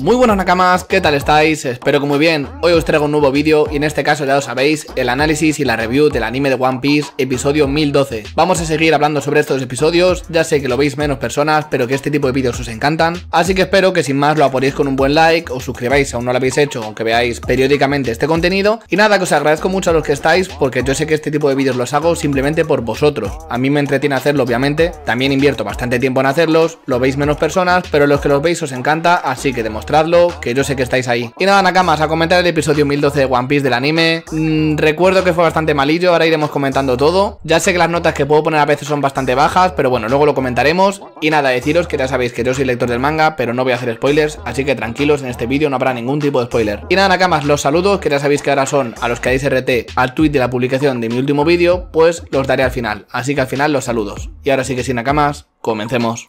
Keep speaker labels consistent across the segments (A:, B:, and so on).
A: Muy buenas nakamas, ¿qué tal estáis? Espero que muy bien. Hoy os traigo un nuevo vídeo y en este caso ya lo sabéis, el análisis y la review del anime de One Piece, episodio 1012. Vamos a seguir hablando sobre estos episodios, ya sé que lo veis menos personas, pero que este tipo de vídeos os encantan, así que espero que sin más lo apoyéis con un buen like, os suscribáis si aún no lo habéis hecho, aunque veáis periódicamente este contenido, y nada, que os agradezco mucho a los que estáis, porque yo sé que este tipo de vídeos los hago simplemente por vosotros. A mí me entretiene hacerlo, obviamente, también invierto bastante tiempo en hacerlos, lo veis menos personas, pero los que los veis os encanta, así que demostrad que yo sé que estáis ahí. Y nada, Nakamas, a comentar el episodio 1012 de One Piece del anime. Mm, recuerdo que fue bastante malillo, ahora iremos comentando todo. Ya sé que las notas que puedo poner a veces son bastante bajas, pero bueno, luego lo comentaremos. Y nada, deciros que ya sabéis que yo soy lector del manga, pero no voy a hacer spoilers, así que tranquilos, en este vídeo no habrá ningún tipo de spoiler. Y nada, Nakamas, los saludos, que ya sabéis que ahora son a los que hay RT al tweet de la publicación de mi último vídeo, pues los daré al final. Así que al final los saludos. Y ahora sí que sin Nakamas, comencemos.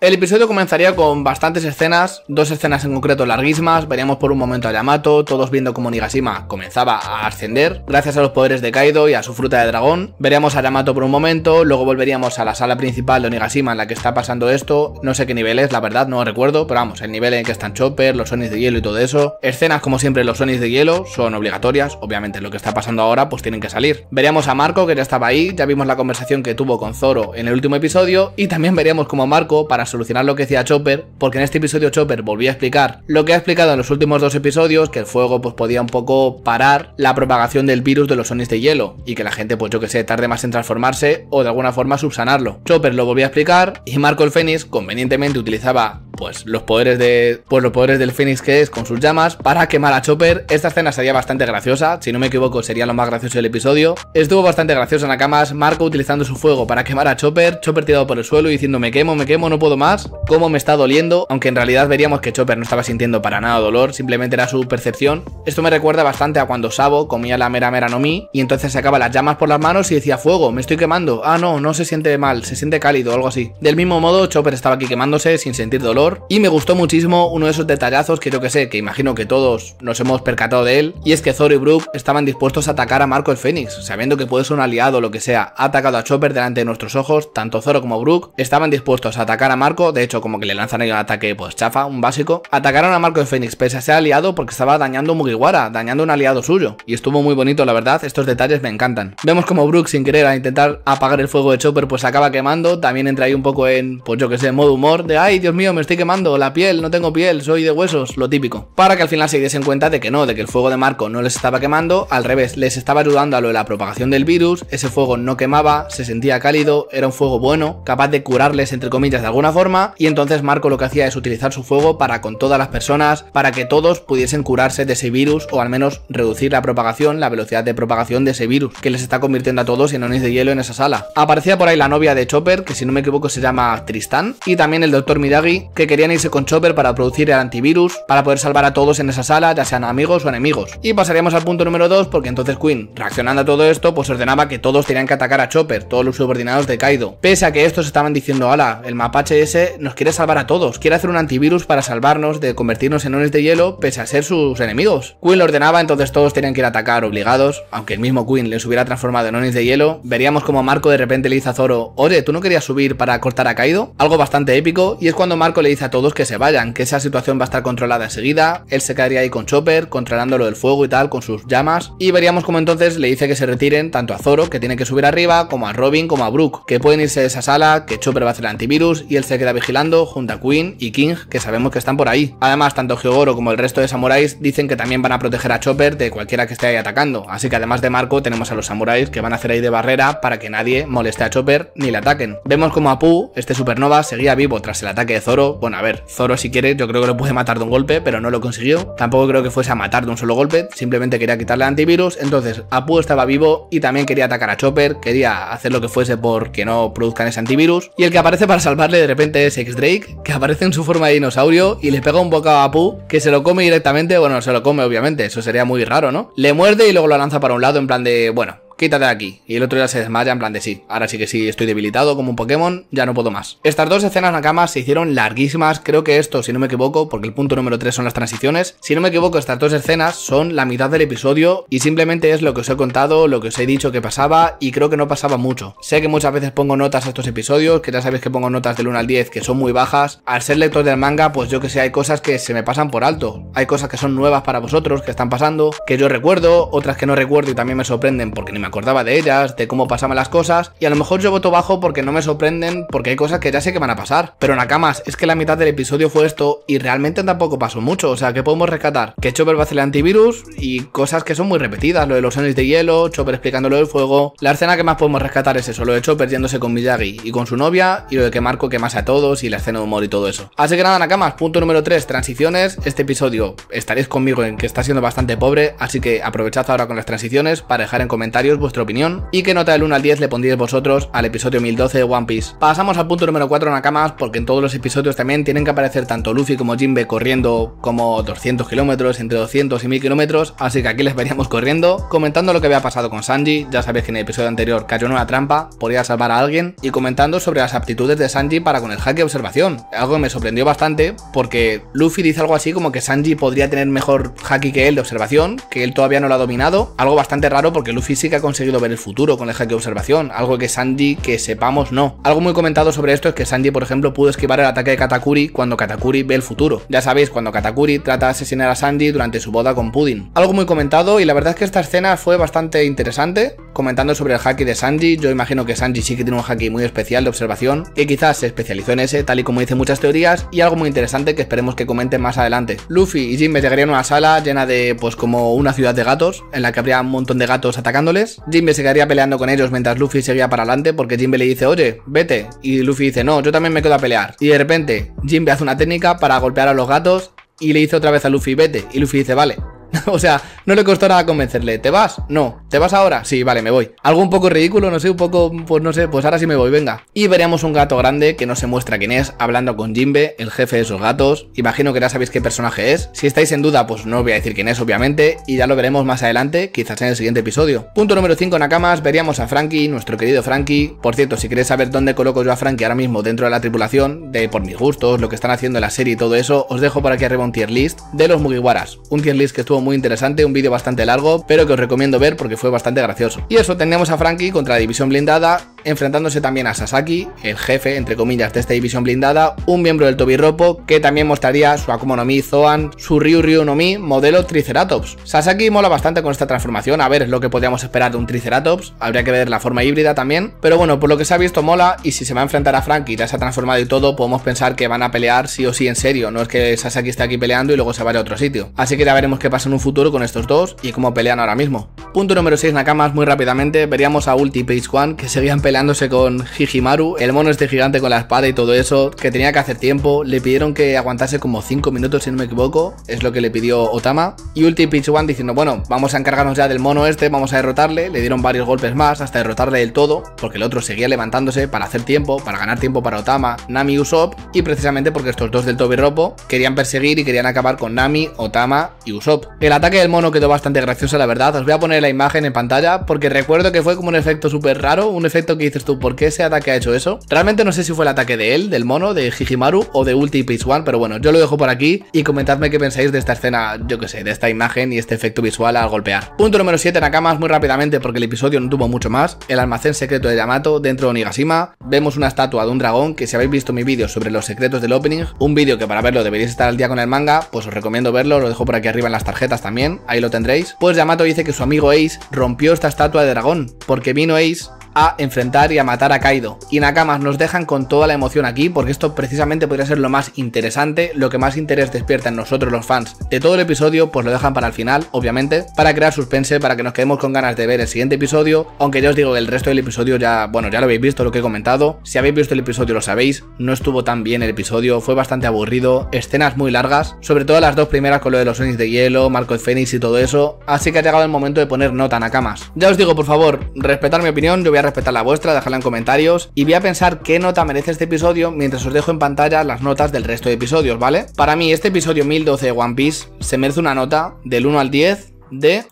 A: El episodio comenzaría con bastantes escenas, dos escenas en concreto larguísimas, veríamos por un momento a Yamato, todos viendo cómo Nigashima comenzaba a ascender, gracias a los poderes de Kaido y a su fruta de dragón, veríamos a Yamato por un momento, luego volveríamos a la sala principal de Onigashima en la que está pasando esto, no sé qué nivel es, la verdad, no recuerdo, pero vamos, el nivel en que están Chopper, los Sonis de hielo y todo eso, escenas como siempre los Sonis de hielo son obligatorias, obviamente lo que está pasando ahora pues tienen que salir, veríamos a Marco que ya estaba ahí, ya vimos la conversación que tuvo con Zoro en el último episodio y también veríamos como Marco para solucionar lo que decía Chopper, porque en este episodio Chopper volvía a explicar lo que ha explicado en los últimos dos episodios, que el fuego pues podía un poco parar la propagación del virus de los sonis de hielo, y que la gente pues yo que sé, tarde más en transformarse o de alguna forma subsanarlo. Chopper lo volvía a explicar y Marco el Fénix convenientemente utilizaba pues los poderes de pues los poderes del Phoenix que es con sus llamas para quemar a Chopper. Esta escena sería bastante graciosa, si no me equivoco sería lo más gracioso del episodio. Estuvo bastante gracioso Nakamas, Marco utilizando su fuego para quemar a Chopper, Chopper tirado por el suelo y diciendo me quemo, me quemo, no puedo más, cómo me está doliendo, aunque en realidad veríamos que Chopper no estaba sintiendo para nada dolor, simplemente era su percepción. Esto me recuerda bastante a cuando Sabo comía la mera mera no mi y entonces sacaba las llamas por las manos y decía fuego, me estoy quemando, ah no, no se siente mal, se siente cálido, algo así. Del mismo modo Chopper estaba aquí quemándose sin sentir dolor y me gustó muchísimo uno de esos detallazos que yo que sé, que imagino que todos nos hemos percatado de él, y es que Zoro y Brook estaban dispuestos a atacar a Marco el Fénix, sabiendo que puede ser un aliado o lo que sea. Ha atacado a Chopper delante de nuestros ojos, tanto Zoro como Brook estaban dispuestos a atacar a Marco, de hecho como que le lanzan ahí un ataque pues chafa, un básico. Atacaron a Marco el Fénix pese a ser aliado porque estaba dañando a Mugiwara, dañando a un aliado suyo. Y estuvo muy bonito, la verdad, estos detalles me encantan. Vemos como Brook sin querer a intentar apagar el fuego de Chopper pues acaba quemando, también entra ahí un poco en, pues yo que sé, modo humor de, ay Dios mío, me estoy quemando, la piel, no tengo piel, soy de huesos, lo típico. Para que al final se diesen cuenta de que no, de que el fuego de Marco no les estaba quemando, al revés, les estaba ayudando a lo de la propagación del virus, ese fuego no quemaba, se sentía cálido, era un fuego bueno, capaz de curarles entre comillas de alguna forma, y entonces Marco lo que hacía es utilizar su fuego para con todas las personas, para que todos pudiesen curarse de ese virus o al menos reducir la propagación, la velocidad de propagación de ese virus, que les está convirtiendo a todos en onis de hielo en esa sala. Aparecía por ahí la novia de Chopper, que si no me equivoco se llama Tristan, y también el doctor Midagi, que querían irse con Chopper para producir el antivirus, para poder salvar a todos en esa sala, ya sean amigos o enemigos. Y pasaríamos al punto número 2, porque entonces Quinn, reaccionando a todo esto, pues ordenaba que todos tenían que atacar a Chopper, todos los subordinados de Kaido. Pese a que estos estaban diciendo, ala, el mapache ese nos quiere salvar a todos, quiere hacer un antivirus para salvarnos de convertirnos en onis de hielo, pese a ser sus enemigos. Quinn lo ordenaba, entonces todos tenían que ir a atacar obligados, aunque el mismo Quinn les hubiera transformado en onis de hielo. Veríamos como Marco de repente le dice a Zoro, oye, ¿tú no querías subir para cortar a Kaido? Algo bastante épico, y es cuando Marco le dice a todos que se vayan, que esa situación va a estar controlada enseguida, él se quedaría ahí con Chopper, controlando lo del fuego y tal, con sus llamas, y veríamos como entonces le dice que se retiren tanto a Zoro, que tiene que subir arriba, como a Robin, como a Brooke, que pueden irse de esa sala, que Chopper va a hacer el antivirus y él se queda vigilando junto a Queen y King, que sabemos que están por ahí. Además, tanto Hyogoro como el resto de samuráis dicen que también van a proteger a Chopper de cualquiera que esté ahí atacando, así que además de Marco tenemos a los samuráis que van a hacer ahí de barrera para que nadie moleste a Chopper ni le ataquen. Vemos como Apu, este supernova, seguía vivo tras el ataque de Zoro, bueno, a ver, Zoro si quiere, yo creo que lo pude matar de un golpe, pero no lo consiguió. Tampoco creo que fuese a matar de un solo golpe, simplemente quería quitarle el antivirus. Entonces, Apu estaba vivo y también quería atacar a Chopper, quería hacer lo que fuese porque no produzcan ese antivirus. Y el que aparece para salvarle de repente es X-Drake, que aparece en su forma de dinosaurio y le pega un bocado a Apu, que se lo come directamente. Bueno, se lo come, obviamente, eso sería muy raro, ¿no? Le muerde y luego lo lanza para un lado en plan de, bueno, quítate de aquí. Y el otro ya se desmaya en plan de sí, ahora sí que sí, estoy debilitado como un Pokémon, ya no puedo más. Estas dos escenas Nakama se hicieron larguísimas, creo que esto, si no me equivoco, porque el punto número 3 son las transiciones, si no me equivoco, estas dos escenas son la mitad del episodio y simplemente es lo que os he contado, lo que os he dicho que pasaba y creo que no pasaba mucho. Sé que muchas veces pongo notas a estos episodios, que ya sabéis que pongo notas del 1 al 10 que son muy bajas. Al ser lector del manga, pues yo que sé, hay cosas que se me pasan por alto. Hay cosas que son nuevas para vosotros, que están pasando, que yo recuerdo, otras que no recuerdo y también me sorprenden porque ni me acordaba de ellas, de cómo pasaban las cosas, y a lo mejor yo voto bajo porque no me sorprenden, porque hay cosas que ya sé que van a pasar. Pero Nakamas, es que la mitad del episodio fue esto, y realmente tampoco pasó mucho, o sea, que podemos rescatar? Que Chopper va a hacer el antivirus y cosas que son muy repetidas, lo de los sonidos de hielo, Chopper explicándolo del fuego. La escena que más podemos rescatar es eso, lo de Chopper yéndose con Miyagi y con su novia, y lo de que Marco quemase a todos, y la escena de humor y todo eso. Así que nada, Nakamas, punto número 3, transiciones. Este episodio estaréis conmigo en que está siendo bastante pobre, así que aprovechad ahora con las transiciones para dejar en comentarios vuestra opinión y qué nota del 1 al 10 le pondríais vosotros al episodio 1012 de One Piece. Pasamos al punto número 4, Nakamas, porque en todos los episodios también tienen que aparecer tanto Luffy como Jinbe corriendo como 200 kilómetros, entre 200 y 1000 kilómetros, así que aquí les veríamos corriendo, comentando lo que había pasado con Sanji, ya sabéis que en el episodio anterior cayó en una trampa, podía salvar a alguien, y comentando sobre las aptitudes de Sanji para con el hack de observación, algo que me sorprendió bastante porque Luffy dice algo así como que Sanji podría tener mejor hacky que él de observación, que él todavía no lo ha dominado, algo bastante raro porque Luffy sí que ha conseguido ver el futuro con el hack de observación, algo que Sandy, que sepamos, no. Algo muy comentado sobre esto es que Sandy, por ejemplo, pudo esquivar el ataque de Katakuri cuando Katakuri ve el futuro. Ya sabéis, cuando Katakuri trata de asesinar a Sandy durante su boda con Pudding. Algo muy comentado y la verdad es que esta escena fue bastante interesante comentando sobre el haki de Sanji. Yo imagino que Sanji sí que tiene un haki muy especial de observación, que quizás se especializó en ese, tal y como dicen muchas teorías, y algo muy interesante que esperemos que comenten más adelante. Luffy y Jinbe llegarían a una sala llena de, pues como una ciudad de gatos, en la que habría un montón de gatos atacándoles. Jinbe se quedaría peleando con ellos mientras Luffy seguía para adelante, porque Jinbe le dice, oye, vete. Y Luffy dice, no, yo también me quedo a pelear. Y de repente, Jinbe hace una técnica para golpear a los gatos, y le dice otra vez a Luffy, vete. Y Luffy dice, vale. o sea, no le costó nada convencerle. ¿Te vas? No. ¿Te vas ahora? Sí, vale, me voy. Algo un poco ridículo, no sé, un poco, pues no sé, pues ahora sí me voy, venga. Y veremos un gato grande que no se muestra quién es, hablando con Jimbe, el jefe de esos gatos. Imagino que ya sabéis qué personaje es. Si estáis en duda, pues no os voy a decir quién es, obviamente, y ya lo veremos más adelante, quizás en el siguiente episodio. Punto número 5, Nakamas, veríamos a Frankie, nuestro querido Frankie. Por cierto, si queréis saber dónde coloco yo a Frankie ahora mismo dentro de la tripulación, de por mis gustos, lo que están haciendo en la serie y todo eso, os dejo por aquí arriba un tier list de los Mugiwaras. Un tier list que estuvo muy interesante, un vídeo bastante largo, pero que os recomiendo ver porque fue bastante gracioso. Y eso, tenemos a Frankie contra la división blindada, enfrentándose también a Sasaki, el jefe, entre comillas, de esta división blindada, un miembro del Tobiropo que también mostraría su Akuma no Mi Zoan, su Ryu Ryu no Mi, modelo Triceratops. Sasaki mola bastante con esta transformación, a ver, es lo que podríamos esperar de un Triceratops, habría que ver la forma híbrida también, pero bueno, por lo que se ha visto mola y si se va a enfrentar a Frankie, ya se ha transformado y todo, podemos pensar que van a pelear sí o sí en serio, no es que Sasaki esté aquí peleando y luego se vaya a otro sitio. Así que ya veremos qué pasa en un futuro con estos dos y cómo pelean ahora mismo. Punto número 6 Nakamas, muy rápidamente, veríamos a Ulti Page One que seguían peleando peleándose con Hijimaru, el mono este gigante con la espada y todo eso, que tenía que hacer tiempo, le pidieron que aguantase como 5 minutos si no me equivoco, es lo que le pidió Otama, y Ulti Pitch One diciendo, bueno, vamos a encargarnos ya del mono este, vamos a derrotarle, le dieron varios golpes más hasta derrotarle del todo, porque el otro seguía levantándose para hacer tiempo, para ganar tiempo para Otama, Nami y Usopp, y precisamente porque estos dos del Tobiropo querían perseguir y querían acabar con Nami, Otama y Usopp. El ataque del mono quedó bastante gracioso la verdad, os voy a poner la imagen en pantalla, porque recuerdo que fue como un efecto súper raro, un efecto ¿Qué dices tú, ¿por qué ese ataque ha hecho eso? Realmente no sé si fue el ataque de él, del mono, de Hijimaru o de Ulti Page One, pero bueno, yo lo dejo por aquí y comentadme qué pensáis de esta escena, yo que sé, de esta imagen y este efecto visual al golpear. Punto número 7, Nakamas, muy rápidamente porque el episodio no tuvo mucho más. El almacén secreto de Yamato dentro de Onigashima. Vemos una estatua de un dragón que si habéis visto mi vídeo sobre los secretos del opening, un vídeo que para verlo deberíais estar al día con el manga, pues os recomiendo verlo, lo dejo por aquí arriba en las tarjetas también, ahí lo tendréis. Pues Yamato dice que su amigo Ace rompió esta estatua de dragón porque vino Ace a enfrentar y a matar a Kaido. Y Nakamas nos dejan con toda la emoción aquí porque esto precisamente podría ser lo más interesante, lo que más interés despierta en nosotros los fans de todo el episodio, pues lo dejan para el final, obviamente, para crear suspense, para que nos quedemos con ganas de ver el siguiente episodio, aunque ya os digo que el resto del episodio ya, bueno, ya lo habéis visto, lo que he comentado, si habéis visto el episodio lo sabéis, no estuvo tan bien el episodio, fue bastante aburrido, escenas muy largas, sobre todo las dos primeras con lo de los Onix de hielo, Marco de Fénix y todo eso, así que ha llegado el momento de poner nota a Nakamas. Ya os digo, por favor, respetar mi opinión, yo voy a respetar la vuestra, dejadla en comentarios y voy a pensar qué nota merece este episodio mientras os dejo en pantalla las notas del resto de episodios, ¿vale? Para mí este episodio 1012 de One Piece se merece una nota del 1 al 10 de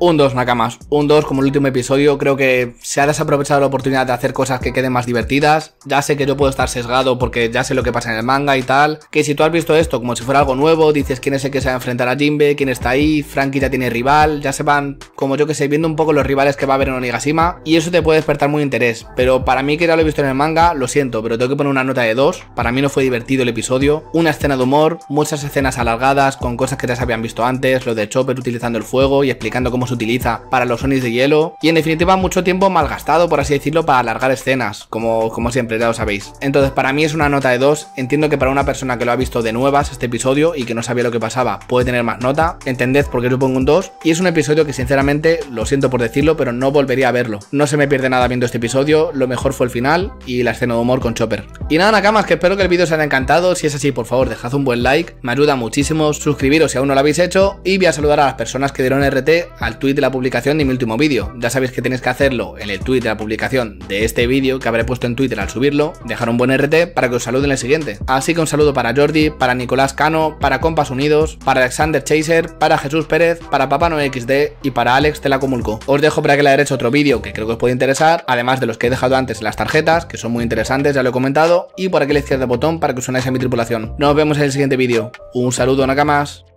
A: un 2, Nakamas. Un 2 como el último episodio. Creo que se ha desaprovechado la oportunidad de hacer cosas que queden más divertidas. Ya sé que yo puedo estar sesgado porque ya sé lo que pasa en el manga y tal. Que si tú has visto esto como si fuera algo nuevo, dices quién es el que se va a enfrentar a Jinbe, quién está ahí, Frankie ya tiene rival, ya se van, como yo que sé, viendo un poco los rivales que va a haber en Onigashima. Y eso te puede despertar muy interés. Pero para mí, que ya lo he visto en el manga, lo siento, pero tengo que poner una nota de 2. Para mí no fue divertido el episodio. Una escena de humor, muchas escenas alargadas con cosas que ya se habían visto antes, lo de Chopper utilizando el fuego y explicando cómo utiliza para los sonis de hielo y en definitiva mucho tiempo malgastado, por así decirlo, para alargar escenas, como, como siempre, ya lo sabéis. Entonces, para mí es una nota de 2, entiendo que para una persona que lo ha visto de nuevas este episodio y que no sabía lo que pasaba, puede tener más nota, entended por qué yo pongo un 2 y es un episodio que sinceramente, lo siento por decirlo, pero no volvería a verlo. No se me pierde nada viendo este episodio, lo mejor fue el final y la escena de humor con Chopper. Y nada, Nakamas, que espero que el vídeo os haya encantado, si es así, por favor, dejad un buen like, me ayuda muchísimo, suscribiros si aún no lo habéis hecho y voy a saludar a las personas que dieron RT al tweet de la publicación de mi último vídeo. Ya sabéis que tenéis que hacerlo en el tweet de la publicación de este vídeo que habré puesto en Twitter al subirlo, dejar un buen RT para que os saluden el siguiente. Así que un saludo para Jordi, para Nicolás Cano, para Compas Unidos, para Alexander Chaser, para Jesús Pérez, para Papá XD y para Alex Telacomulco. Os dejo para que la derecha otro vídeo que creo que os puede interesar, además de los que he dejado antes en las tarjetas, que son muy interesantes, ya lo he comentado, y por aquí la izquierda botón para que os unáis a mi tripulación. Nos vemos en el siguiente vídeo. Un saludo, Nakamas.